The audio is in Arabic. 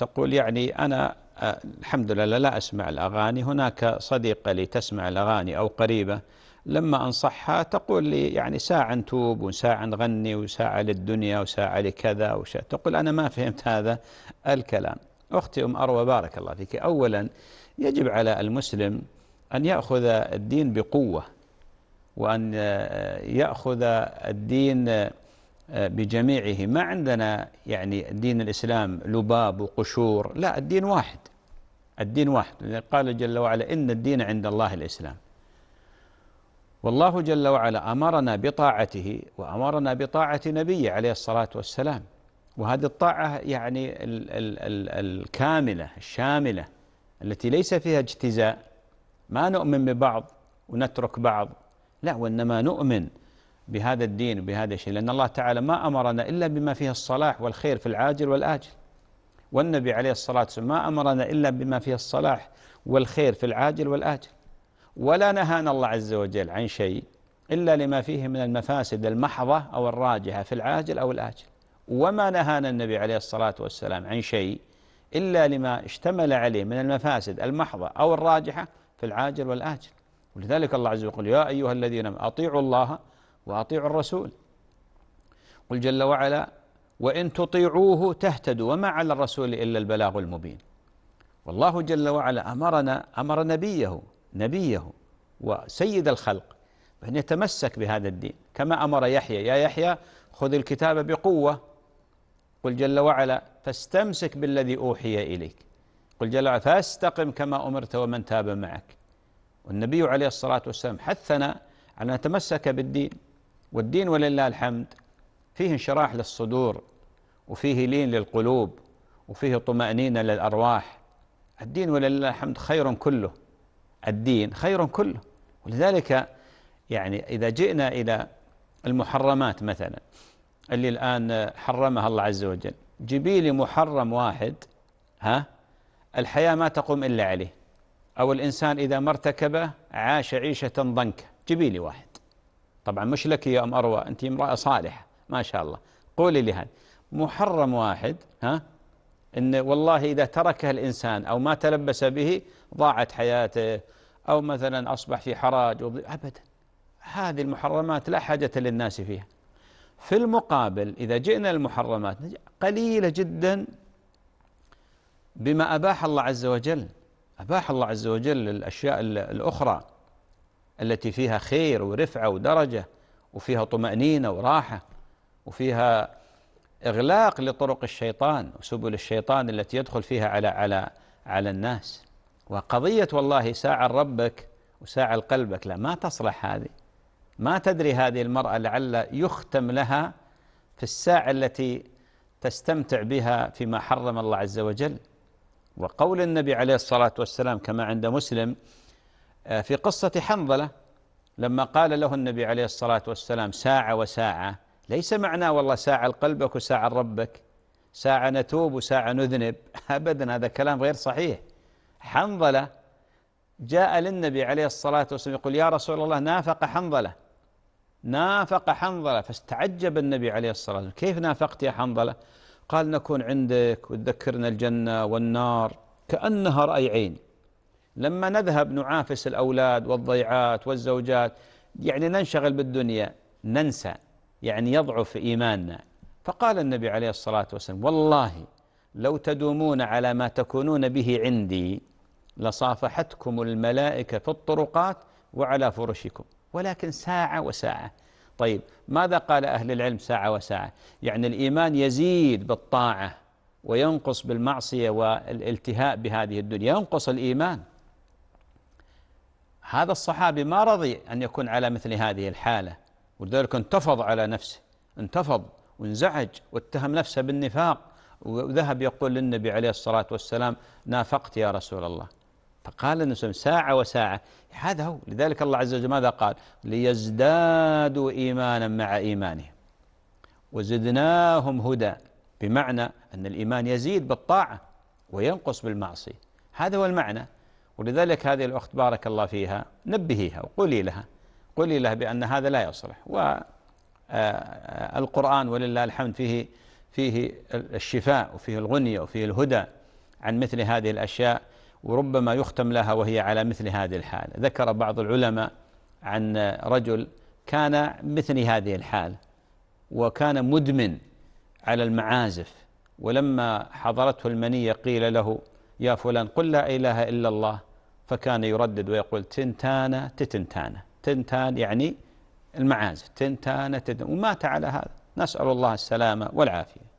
تقول يعني أنا آه، الحمد لله لا أسمع الأغاني هناك صديقة لي تسمع الأغاني أو قريبة لما أنصحها تقول لي يعني ساعة نتوب وساعة نغني وساعة للدنيا وساعة لكذا وشاء تقول أنا ما فهمت هذا الكلام أختي أم أروى بارك الله فيك أولا يجب على المسلم أن يأخذ الدين بقوة وأن آه، يأخذ الدين آه، بجميعه ما عندنا يعني دين الإسلام لباب وقشور لا الدين واحد الدين واحد قال جل وعلا إن الدين عند الله الإسلام والله جل وعلا أمرنا بطاعته وأمرنا بطاعة نبيه عليه الصلاة والسلام وهذه الطاعة يعني ال ال ال الكاملة الشاملة التي ليس فيها اجتزاء ما نؤمن ببعض ونترك بعض لا وإنما نؤمن بهذا الدين وبهذا الشيء لأن الله تعالى ما أمرنا إلا بما فيه الصلاح والخير في العاجل والآجل والنبي عليه الصلاة والسلام ما أمرنا إلا بما فيه الصلاح والخير في العاجل والآجل ولا نهانا الله عز وجل عن شيء إلا لما فيه من المفاسد المحضة أو الراجحة في العاجل أو الآجل وما نهانا النبي عليه الصلاة والسلام عن شيء إلا لما اشتمل عليه من المفاسد المحضة أو الراجحة في العاجل والآجل ولذلك الله عز وجل يا أيها الذين أطيعوا الله وأطيعوا الرسول قل جل وعلا وإن تطيعوه تهتدوا وما على الرسول إلا البلاغ المبين والله جل وعلا أمرنا أمر نبيه نبيه وسيد الخلق بأن يتمسك بهذا الدين كما أمر يحيى يا يحيى خذ الكتاب بقوة قل جل وعلا فاستمسك بالذي أوحي إليك قل جل وعلا فاستقم كما أمرت ومن تاب معك والنبي عليه الصلاة والسلام حثنا على أن نتمسك بالدين والدين ولله الحمد فيه انشراح للصدور وفيه لين للقلوب وفيه طمأنينة للأرواح الدين ولله الحمد خير كله الدين خير كله ولذلك يعني إذا جئنا إلى المحرمات مثلا اللي الآن حرمها الله عز وجل جبيلي لي محرم واحد ها الحياة ما تقوم إلا عليه أو الإنسان إذا ما ارتكبه عاش عيشة ضنكة جبيلي لي واحد طبعا مش لك يا أم أروى أنت امرأة صالحة ما شاء الله قولي لهذا محرم واحد ها إن والله إذا تركه الإنسان أو ما تلبس به ضاعت حياته أو مثلا أصبح في حراج أبدا هذه المحرمات لا حاجة للناس فيها في المقابل إذا جئنا المحرمات قليلة جدا بما أباح الله عز وجل أباح الله عز وجل الأشياء الأخرى التي فيها خير ورفعة ودرجة وفيها طمأنينة وراحة وفيها إغلاق لطرق الشيطان وسبل الشيطان التي يدخل فيها على على على الناس وقضية والله ساعة ربك وساعة قلبك لا ما تصلح هذه ما تدري هذه المرأة لعل يختم لها في الساعة التي تستمتع بها فيما حرم الله عز وجل وقول النبي عليه الصلاة والسلام كما عند مسلم آه، في قصة حنظلة لما قال له النبي عليه الصلاة والسلام ساعة وساعة ليس معناه والله ساعة لقلبك وساعة لربك ساعة نتوب وساعة نذنب أبدا هذا كلام غير صحيح حنظلة جاء للنبي عليه الصلاة والسلام يقول يا رسول الله نافق حنظلة نافق حنظلة فاستعجب النبي عليه الصلاة والسلام كيف نافقت يا حنظلة قال نكون عندك وتذكرنا الجنة والنار كأنها رأي عين لما نذهب نعافس الأولاد والضيعات والزوجات يعني ننشغل بالدنيا ننسى يعني يضعف إيماننا فقال النبي عليه الصلاة والسلام والله لو تدومون على ما تكونون به عندي لصافحتكم الملائكة في الطرقات وعلى فرشكم ولكن ساعة وساعة طيب ماذا قال أهل العلم ساعة وساعة يعني الإيمان يزيد بالطاعة وينقص بالمعصية والالتهاء بهذه الدنيا ينقص الإيمان هذا الصحابي ما رضي أن يكون على مثل هذه الحالة ولذلك انتفض على نفسه انتفض وانزعج واتهم نفسه بالنفاق وذهب يقول للنبي عليه الصلاة والسلام نافقت يا رسول الله فقال النبي ساعة وساعة هذا هو لذلك الله عز وجل ماذا قال ليزدادوا إيمانا مع إيمانهم وزدناهم هدى بمعنى أن الإيمان يزيد بالطاعة وينقص بالمعصية هذا هو المعنى ولذلك هذه الأخت بارك الله فيها نبهيها وقولي لها قولي لها بأن هذا لا يصلح والقرآن آه، آه، ولله الحمد فيه فيه الشفاء وفيه الغنية وفيه الهدى عن مثل هذه الأشياء وربما يختم لها وهي على مثل هذه الحال ذكر بعض العلماء عن رجل كان مثل هذه الحال وكان مدمن على المعازف ولما حضرته المنية قيل له يا فلان قل لا إله إلا الله فكان يردد ويقول تنتانا تتنتانا تنتان يعني المعازف تنتانا تتنتانا ومات على هذا نسأل الله السلامة والعافية